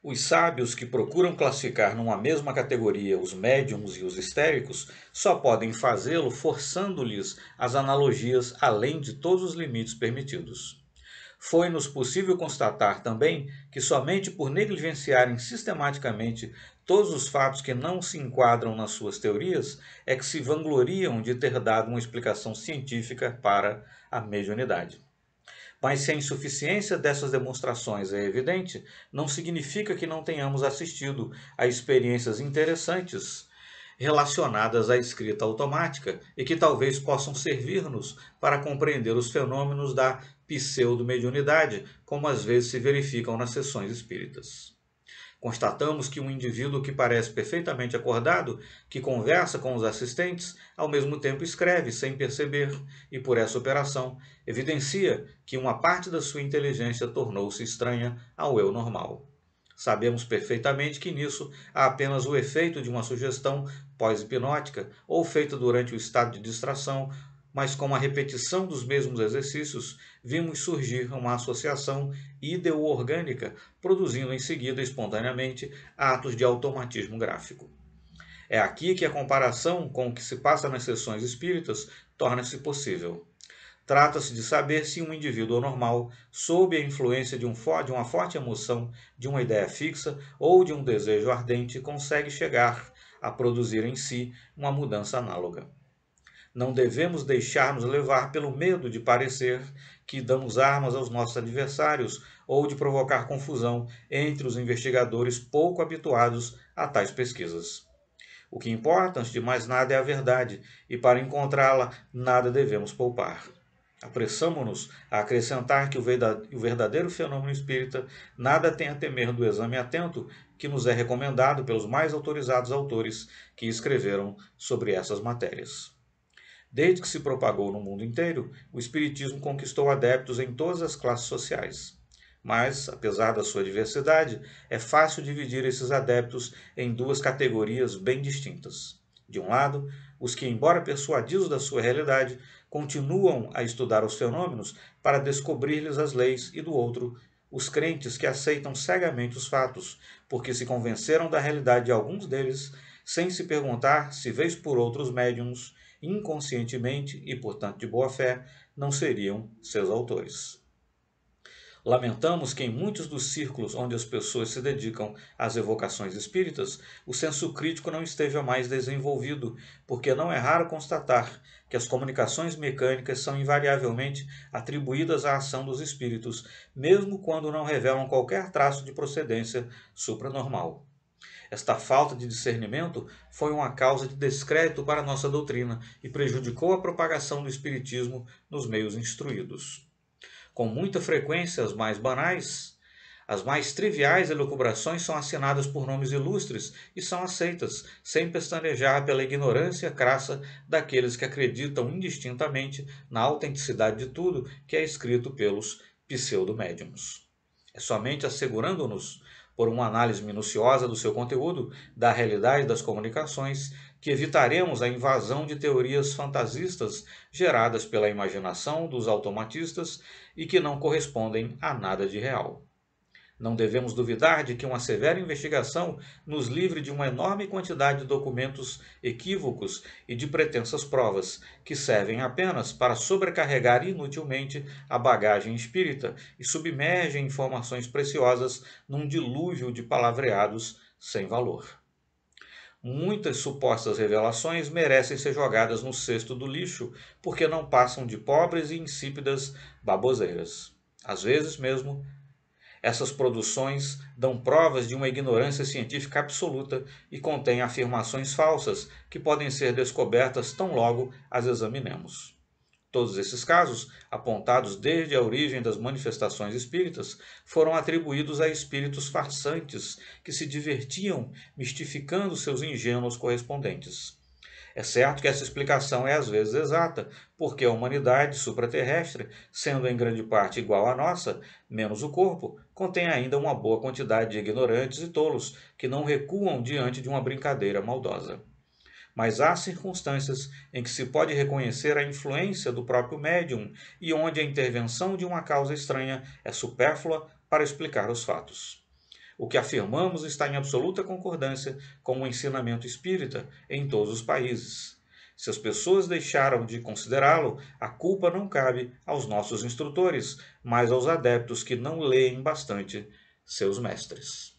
Os sábios que procuram classificar numa mesma categoria os médiums e os histéricos só podem fazê-lo forçando-lhes as analogias além de todos os limites permitidos. Foi-nos possível constatar também que somente por negligenciarem sistematicamente todos os fatos que não se enquadram nas suas teorias é que se vangloriam de ter dado uma explicação científica para a mediunidade. Mas se a insuficiência dessas demonstrações é evidente, não significa que não tenhamos assistido a experiências interessantes relacionadas à escrita automática e que talvez possam servir-nos para compreender os fenômenos da pseudo-mediunidade, como às vezes se verificam nas sessões espíritas. Constatamos que um indivíduo que parece perfeitamente acordado, que conversa com os assistentes, ao mesmo tempo escreve sem perceber, e por essa operação evidencia que uma parte da sua inteligência tornou-se estranha ao eu normal. Sabemos perfeitamente que nisso há apenas o efeito de uma sugestão pós-hipnótica ou feita durante o estado de distração mas com a repetição dos mesmos exercícios, vimos surgir uma associação ideo-orgânica, produzindo em seguida espontaneamente atos de automatismo gráfico. É aqui que a comparação com o que se passa nas sessões espíritas torna-se possível. Trata-se de saber se um indivíduo normal, sob a influência de, um for de uma forte emoção, de uma ideia fixa ou de um desejo ardente, consegue chegar a produzir em si uma mudança análoga. Não devemos deixar-nos levar pelo medo de parecer que damos armas aos nossos adversários ou de provocar confusão entre os investigadores pouco habituados a tais pesquisas. O que importa, antes de mais nada, é a verdade, e para encontrá-la, nada devemos poupar. apressamo nos a acrescentar que o verdadeiro fenômeno espírita nada tem a temer do exame atento que nos é recomendado pelos mais autorizados autores que escreveram sobre essas matérias. Desde que se propagou no mundo inteiro, o Espiritismo conquistou adeptos em todas as classes sociais. Mas, apesar da sua diversidade, é fácil dividir esses adeptos em duas categorias bem distintas. De um lado, os que, embora persuadidos da sua realidade, continuam a estudar os fenômenos para descobrir-lhes as leis, e do outro, os crentes que aceitam cegamente os fatos, porque se convenceram da realidade de alguns deles, sem se perguntar se, vez por outros médiums, inconscientemente e, portanto, de boa fé, não seriam seus autores. Lamentamos que em muitos dos círculos onde as pessoas se dedicam às evocações espíritas, o senso crítico não esteja mais desenvolvido, porque não é raro constatar que as comunicações mecânicas são invariavelmente atribuídas à ação dos espíritos, mesmo quando não revelam qualquer traço de procedência supranormal. Esta falta de discernimento foi uma causa de descrédito para nossa doutrina e prejudicou a propagação do Espiritismo nos meios instruídos. Com muita frequência, as mais banais, as mais triviais elucubrações são assinadas por nomes ilustres e são aceitas, sem pestanejar pela ignorância crassa daqueles que acreditam indistintamente na autenticidade de tudo que é escrito pelos pseudomédiums. É somente assegurando-nos por uma análise minuciosa do seu conteúdo, da realidade das comunicações, que evitaremos a invasão de teorias fantasistas geradas pela imaginação dos automatistas e que não correspondem a nada de real. Não devemos duvidar de que uma severa investigação nos livre de uma enorme quantidade de documentos equívocos e de pretensas provas, que servem apenas para sobrecarregar inutilmente a bagagem espírita e submergem informações preciosas num dilúvio de palavreados sem valor. Muitas supostas revelações merecem ser jogadas no cesto do lixo, porque não passam de pobres e insípidas baboseiras. Às vezes mesmo, essas produções dão provas de uma ignorância científica absoluta e contêm afirmações falsas que podem ser descobertas tão logo as examinemos. Todos esses casos, apontados desde a origem das manifestações espíritas, foram atribuídos a espíritos farsantes que se divertiam mistificando seus ingênuos correspondentes. É certo que essa explicação é às vezes exata, porque a humanidade supraterrestre, sendo em grande parte igual à nossa, menos o corpo, contém ainda uma boa quantidade de ignorantes e tolos que não recuam diante de uma brincadeira maldosa mas há circunstâncias em que se pode reconhecer a influência do próprio médium e onde a intervenção de uma causa estranha é supérflua para explicar os fatos. O que afirmamos está em absoluta concordância com o ensinamento espírita em todos os países. Se as pessoas deixaram de considerá-lo, a culpa não cabe aos nossos instrutores, mas aos adeptos que não leem bastante seus mestres.